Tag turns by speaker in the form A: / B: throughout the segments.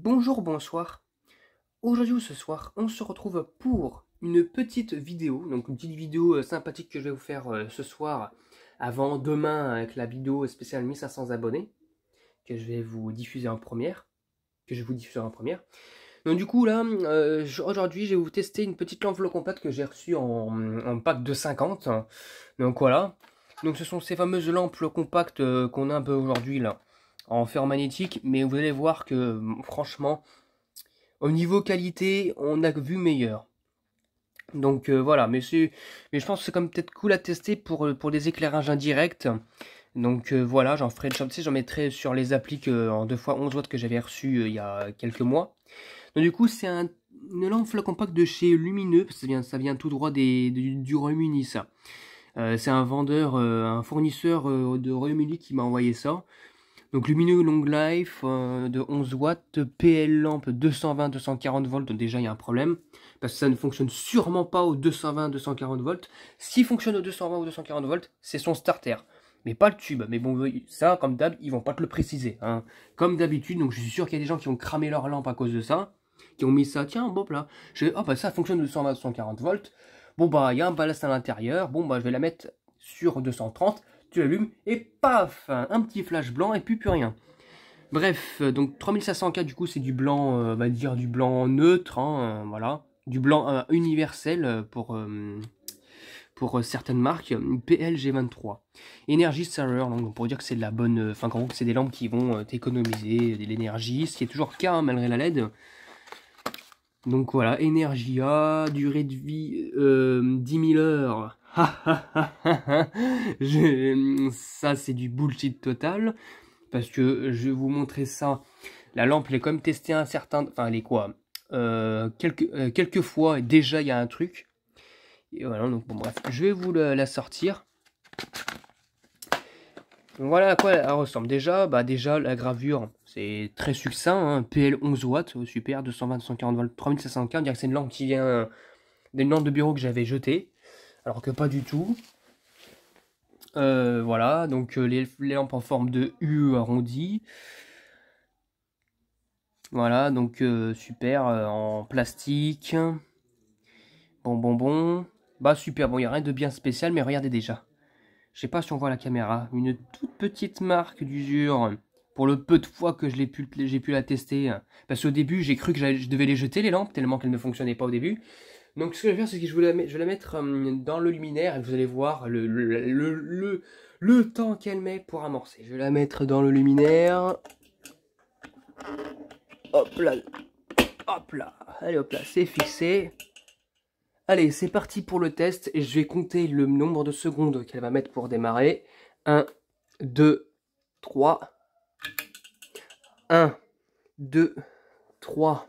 A: Bonjour, bonsoir. Aujourd'hui ou ce soir, on se retrouve pour une petite vidéo, donc une petite vidéo euh, sympathique que je vais vous faire euh, ce soir, avant demain avec la vidéo spéciale 1500 abonnés, que je vais vous diffuser en première, que je vous diffuser en première. Donc du coup là, euh, aujourd'hui je vais vous tester une petite lampe compacte que j'ai reçue en, en, pack de 50. Donc voilà. Donc ce sont ces fameuses lampes compactes qu'on a un peu aujourd'hui là en fer magnétique, mais vous allez voir que franchement, au niveau qualité, on a vu meilleur. Donc euh, voilà, mais, mais je pense que c'est même peut-être cool à tester pour, euh, pour des éclairages indirects. Donc euh, voilà, j'en ferai une j'en mettrai sur les appliques en 2x11 watts que j'avais reçues il y a quelques mois. Donc du coup, c'est un, une lampe compact de chez Lumineux, ça vient, ça vient tout droit des, du, Royaume-Uni ça. c'est un vendeur, un fournisseur de Royaume-Uni qui m'a envoyé ça. Donc lumineux long life euh, de 11 watts, PL lampe 220-240 volts, déjà il y a un problème, parce que ça ne fonctionne sûrement pas au 220-240 volts. S'il fonctionne au 220 ou 240 volts, c'est son starter, mais pas le tube. Mais bon, ça, comme d'hab, ils vont pas te le préciser. Hein. Comme d'habitude, donc je suis sûr qu'il y a des gens qui ont cramé leur lampe à cause de ça, qui ont mis ça, tiens, bon là, je, oh, bah ça fonctionne au 220-240 volts, bon bah il y a un ballast à l'intérieur, bon bah je vais la mettre sur 230, tu l'allumes, et paf Un petit flash blanc, et puis plus rien. Bref, euh, donc 3500K, du coup, c'est du blanc, euh, on va dire du blanc neutre, hein, euh, voilà. Du blanc universel pour, pour certaines marques, PLG23. Energy Server, donc pour dire que c'est de la bonne... Enfin, qu'en gros, c'est des lampes qui vont t'économiser de l'énergie, ce qui est toujours le cas, hein, malgré la LED. Donc voilà, Energia, durée de vie 10 000 heures, je, ça c'est du bullshit total, parce que je vais vous montrer ça. La lampe, elle est quand même testée un certain... Enfin, elle est quoi euh, quelques, euh, quelques, fois, déjà, il y a un truc. Et voilà, donc bon, bref, je vais vous la, sortir. voilà à quoi elle ressemble. Déjà, bah, déjà la gravure, c'est très succinct. Hein, PL 11 watts, super, 220 240 volts, 3750. que c'est une lampe qui vient euh, d'une lampe de bureau que j'avais jetée alors que pas du tout. Euh, voilà, donc euh, les, lampes en forme de U arrondi. Voilà, donc euh, super en plastique. Bon, bon, bon. Bah super, bon, il n'y a rien de bien spécial, mais regardez déjà. Je sais pas si on voit la caméra. Une toute petite marque d'usure. Pour le peu de fois que j'ai pu, pu la tester. Parce qu'au début, j'ai cru que je devais les jeter, les lampes, tellement qu'elles ne fonctionnaient pas au début. Donc ce que je vais faire, c'est que je vais la, mettre euh, dans le luminaire et vous allez voir le, le, le temps qu'elle met pour amorcer. Je vais la mettre dans le luminaire. Hop là. Hop là. Allez hop là, c'est fixé. Allez, c'est parti pour le test. Je vais compter le nombre de secondes qu'elle va mettre pour démarrer. 1, 2, 3. 1, 2, 3.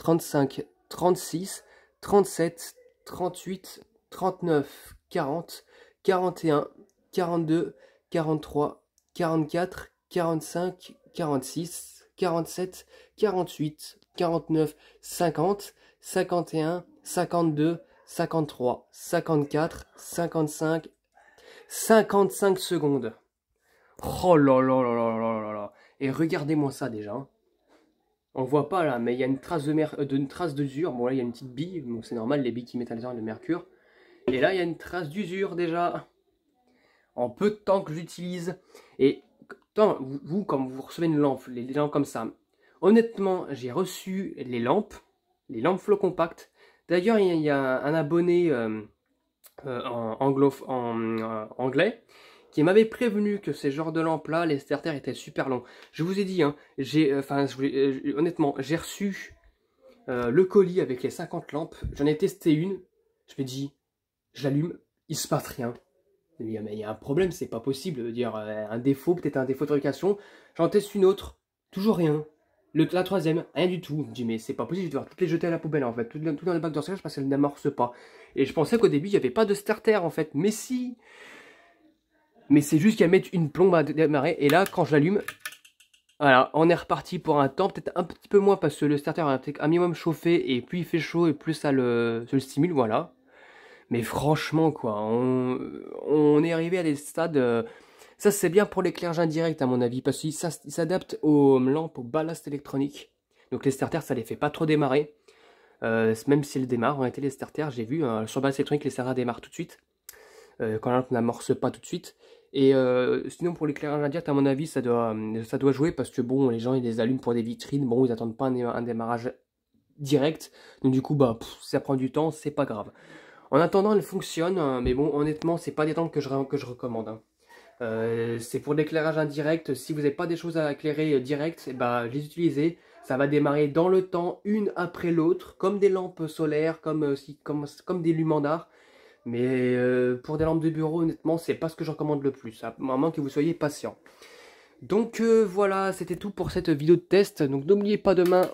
A: 35, 36, 37, 38, 39, 40, 41, 42, 43, 44, 45, 46, 47, 48, 49, 50, 51, 52, 53, 54, 55, 55 secondes. Oh là là là là là là là. Et regardez-moi ça déjà. Hein. On voit pas là, mais il y a une trace de, euh, de, trace d'usure. Bon là, il y a une petite bille. c'est normal, les billes qui mettent à de mercure. Et là, il y a une trace d'usure déjà. En peu de temps que j'utilise. Et tant, vous, quand vous recevez une lampe, les lampes comme ça. Honnêtement, j'ai reçu les lampes, les lampes flow compact. D'ailleurs, il y, a un abonné euh, euh, en, anglais qui m'avait prévenu que ces genres de lampes-là, les starters étaient super longs. Je vous ai dit, hein, j'ai, euh, enfin, euh, honnêtement, j'ai reçu euh, le colis avec les 50 lampes. J'en ai testé une. Je me dis, je l'allume, il se passe rien. Mais il y a un problème, c'est pas possible. Dire un défaut, peut-être un défaut de fabrication. J'en teste une autre, toujours rien. Le, la troisième, rien du tout. Je me dis, mais c'est pas possible, je vais devoir toutes les jeter à la poubelle en fait, tout, dans le bac de parce qu'elles n'amorcent pas. Et je pensais qu'au début, il n'y avait pas de starter en fait. Mais si mais c'est juste qu'elle met une plombe à démarrer. Et là, quand je l'allume, voilà, on est reparti pour un temps, peut-être un petit peu moins parce que le starter a un minimum chauffé et plus il fait chaud et plus ça le, stimule, voilà. Mais franchement, quoi, on, est arrivé à des stades. Euh, ça, c'est bien pour l'éclairage indirect, à mon avis, parce qu'il s'adapte aux euh, lampes, aux ballasts électroniques. Donc les starters, ça les fait pas trop démarrer. Euh, même s'ils démarrent, en été, les starters, j'ai vu, hein, sur ballast électronique, les starters démarrent tout de suite. quand la lampe n'amorce pas tout de suite. Et euh, sinon pour l'éclairage indirect à mon avis, ça doit, euh, ça doit jouer parce que bon, les gens ils les allument pour des vitrines, bon, ils attendent pas un, démarrage direct, donc du coup, bah, ça prend du temps, c'est pas grave. En attendant, elle fonctionne, hein, mais bon, honnêtement, c'est pas des temps que je, que je recommande. Hein. Euh, c'est pour l'éclairage indirect, si vous n'avez pas des choses à éclairer direct, eh bah, les utiliser Ça va démarrer dans le temps, une après l'autre, comme des lampes solaires, comme, comme, comme des d'art. Mais euh, pour des lampes de bureau, honnêtement, c'est pas ce que je recommande le plus, à moins que vous soyez patient. Donc euh, voilà, c'était tout pour cette vidéo de test. Donc n'oubliez pas demain,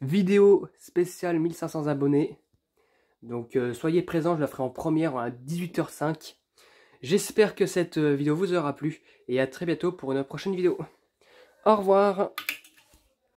A: vidéo spéciale 1500 abonnés. Donc euh, soyez présents, je la ferai en première à 18h05. J'espère que cette vidéo vous aura plu et à très bientôt pour une prochaine vidéo. Au revoir